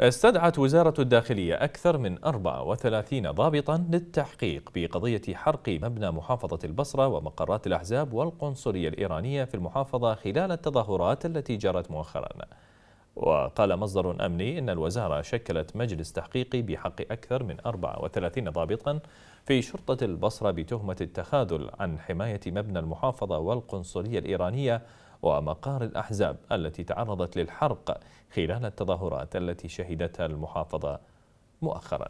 استدعت وزارة الداخلية أكثر من 34 ضابطا للتحقيق بقضية حرق مبنى محافظة البصرة ومقرات الأحزاب والقنصلية الإيرانية في المحافظة خلال التظاهرات التي جرت مؤخرا وقال مصدر أمني إن الوزارة شكلت مجلس تحقيقي بحق أكثر من 34 ضابطا في شرطة البصرة بتهمة التخاذل عن حماية مبنى المحافظة والقنصلية الإيرانية ومقار الأحزاب التي تعرضت للحرق خلال التظاهرات التي شهدتها المحافظة مؤخراً